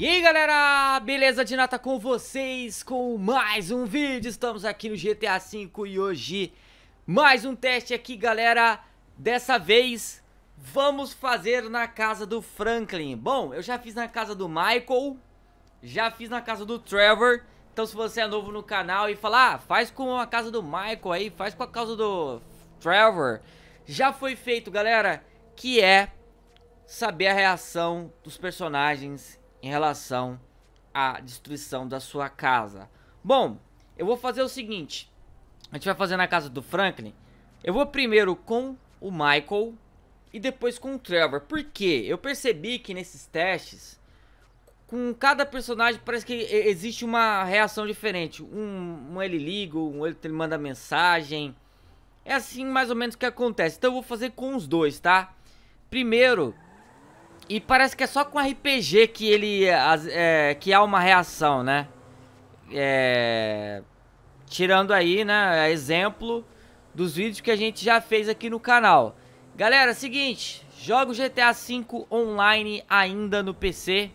E aí galera, beleza de nata com vocês com mais um vídeo, estamos aqui no GTA V e hoje mais um teste aqui galera, dessa vez vamos fazer na casa do Franklin Bom, eu já fiz na casa do Michael, já fiz na casa do Trevor, então se você é novo no canal e falar, ah, faz com a casa do Michael aí, faz com a casa do Trevor Já foi feito galera, que é saber a reação dos personagens em relação à destruição da sua casa. Bom, eu vou fazer o seguinte. A gente vai fazer na casa do Franklin. Eu vou primeiro com o Michael e depois com o Trevor. Por quê? Eu percebi que nesses testes, com cada personagem parece que existe uma reação diferente. Um, um ele liga, um ele manda mensagem. É assim mais ou menos que acontece. Então eu vou fazer com os dois, tá? Primeiro, e parece que é só com RPG que ele. É, que há uma reação, né? É, tirando aí, né? Exemplo dos vídeos que a gente já fez aqui no canal. Galera, seguinte. Joga o GTA V online ainda no PC.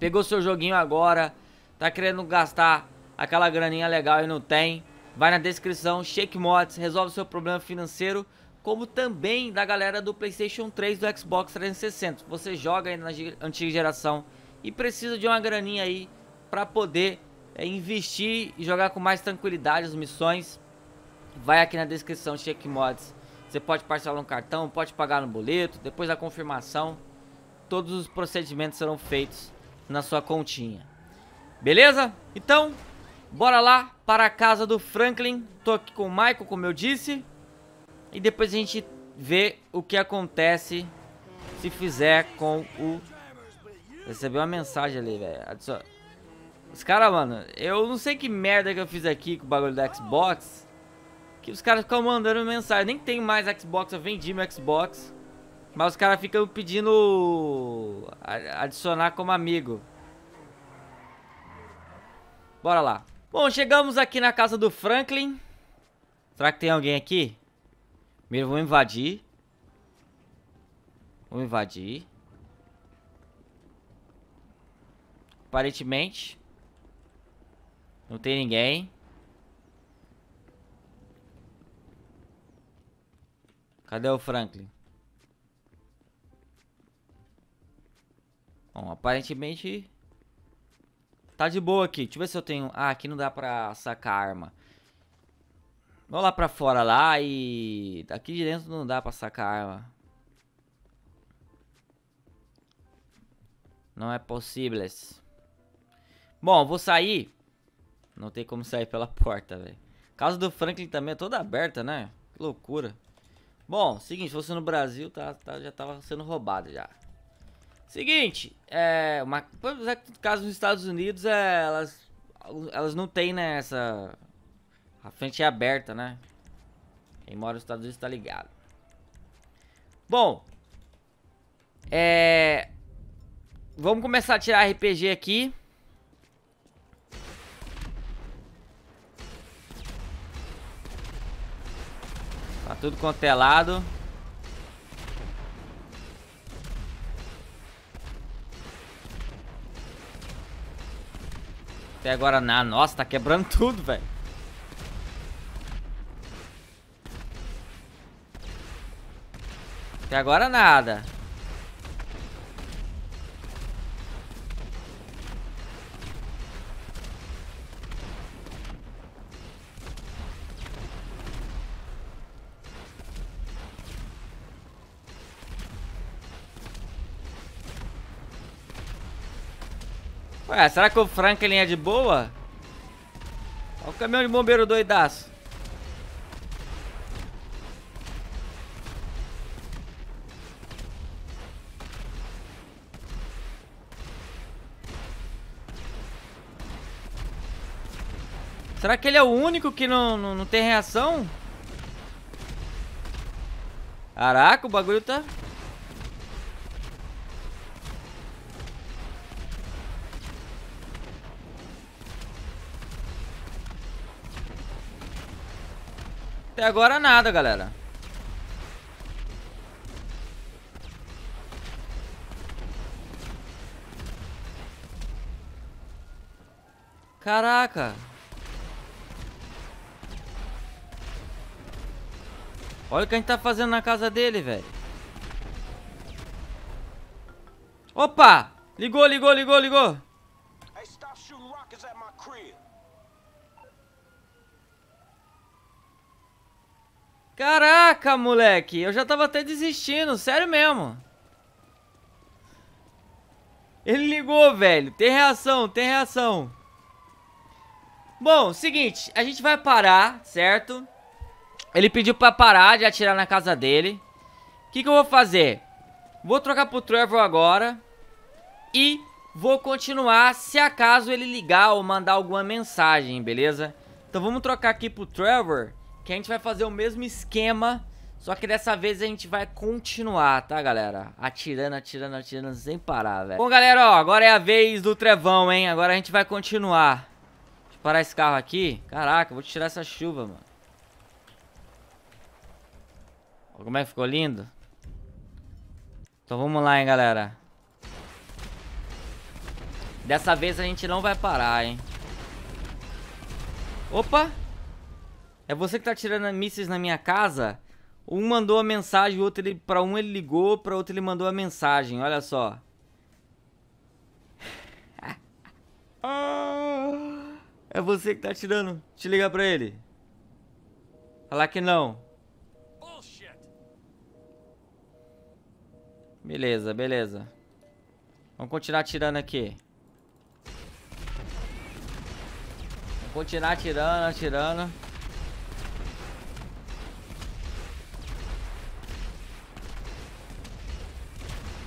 Pegou seu joguinho agora. Tá querendo gastar aquela graninha legal e não tem. Vai na descrição, Shake Mods, resolve seu problema financeiro como também da galera do PlayStation 3 do Xbox 360. Você joga aí na antiga geração e precisa de uma graninha aí para poder é, investir e jogar com mais tranquilidade as missões. Vai aqui na descrição, Check Mods. Você pode parcelar um cartão, pode pagar no boleto, depois da confirmação, todos os procedimentos serão feitos na sua continha. Beleza? Então, bora lá para a casa do Franklin. Tô aqui com o Michael, como eu disse. E depois a gente vê o que acontece se fizer com o... Recebeu uma mensagem ali, velho. Os caras, mano, eu não sei que merda que eu fiz aqui com o bagulho da Xbox. Que os caras ficam mandando mensagem. Nem tenho mais Xbox, eu vendi meu Xbox. Mas os caras ficam pedindo adicionar como amigo. Bora lá. Bom, chegamos aqui na casa do Franklin. Será que tem alguém aqui? Primeiro vamos invadir. Vamos invadir. Aparentemente. Não tem ninguém. Cadê o Franklin? Bom, aparentemente... Tá de boa aqui. Deixa eu ver se eu tenho... Ah, aqui não dá pra sacar arma. Vamos lá pra fora lá e... Aqui de dentro não dá pra sacar arma. Não é possível. Bom, vou sair. Não tem como sair pela porta, velho. Casa do Franklin também é toda aberta, né? Que loucura. Bom, seguinte, se fosse no Brasil, tá, tá, já tava sendo roubado já. Seguinte, é. Uma, é, caso nos Estados Unidos, é, elas, elas não tem né, essa a frente é aberta, né? Quem mora nos Estados Unidos tá ligado. Bom. É... Vamos começar a tirar RPG aqui. Tá tudo quanto é lado. Até agora, na nossa, tá quebrando tudo, velho. Até agora nada. Ué, será que o Franklin é de boa? Olha o caminhão de bombeiro doidaço. Será que ele é o único que não, não, não tem reação? Caraca, o bagulho tá... Até agora nada, galera. Caraca. Olha o que a gente tá fazendo na casa dele, velho. Opa! Ligou, ligou, ligou, ligou. Caraca, moleque. Eu já tava até desistindo. Sério mesmo. Ele ligou, velho. Tem reação, tem reação. Bom, seguinte. A gente vai parar, certo? Ele pediu pra parar de atirar na casa dele. O que, que eu vou fazer? Vou trocar pro Trevor agora. E vou continuar se acaso ele ligar ou mandar alguma mensagem, beleza? Então vamos trocar aqui pro Trevor, que a gente vai fazer o mesmo esquema, só que dessa vez a gente vai continuar, tá, galera? Atirando, atirando, atirando sem parar, velho. Bom, galera, ó, agora é a vez do Trevão, hein? Agora a gente vai continuar. Deixa eu parar esse carro aqui. Caraca, vou tirar essa chuva, mano. Como é que ficou lindo? Então vamos lá, hein, galera. Dessa vez a gente não vai parar, hein. Opa! É você que tá tirando mísseis na minha casa? Um mandou a mensagem, outro ele, pra um ele ligou, pra outro ele mandou a mensagem, olha só. é você que tá tirando. Te ligar pra ele. Falar que não. Beleza, beleza. Vamos continuar atirando aqui. Vamos continuar atirando, atirando.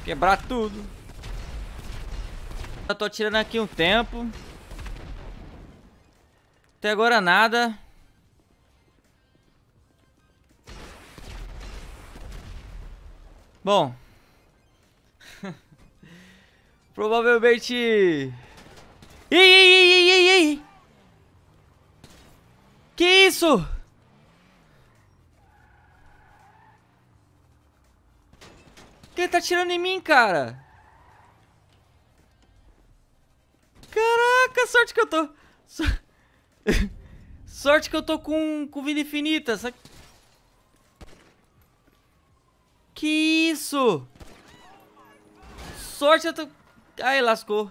Quebrar tudo. Eu tô atirando aqui um tempo. Até agora nada. Bom. Provavelmente... Ih, ih, ih, ih, ih, Que isso? Que ele tá atirando em mim, cara? Caraca, sorte que eu tô... sorte que eu tô com, com vida infinita. Que isso? Sorte eu tô... Ai, lascou.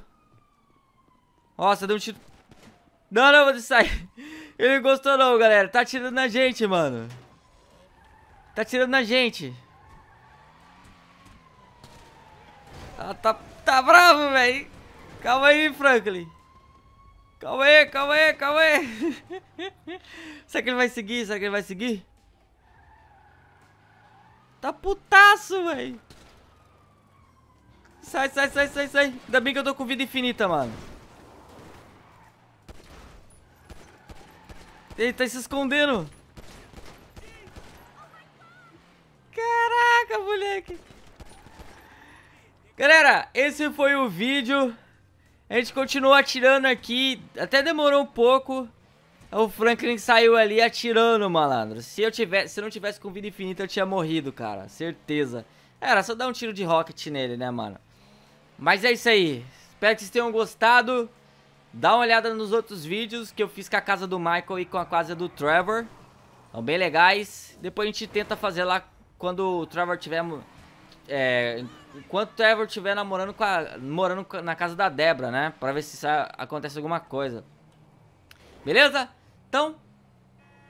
Nossa, deu um tiro. Não, não, vou sair. Ele gostou não, galera. Tá atirando na gente, mano. Tá atirando na gente. Ah, tá, tá bravo, velho. Calma aí, Franklin. Calma aí, calma aí, calma aí. Será que ele vai seguir? Será que ele vai seguir? Tá putaço, velho. Sai, sai, sai, sai, sai. Ainda bem que eu tô com vida infinita, mano. Ele tá se escondendo. Caraca, moleque. Galera, esse foi o vídeo. A gente continuou atirando aqui. Até demorou um pouco. O Franklin saiu ali atirando, malandro. Se eu tivesse, se eu não tivesse com vida infinita, eu tinha morrido, cara. Certeza. Era só dar um tiro de rocket nele, né, mano? Mas é isso aí. Espero que vocês tenham gostado. Dá uma olhada nos outros vídeos que eu fiz com a casa do Michael e com a casa do Trevor. São bem legais. Depois a gente tenta fazer lá quando o Trevor tiver... É, enquanto o Trevor estiver namorando com a, morando na casa da Debra, né? Pra ver se acontece alguma coisa. Beleza? Então,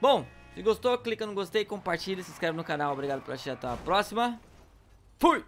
bom, se gostou, clica no gostei, compartilha, se inscreve no canal. Obrigado por assistir, até a próxima. Fui!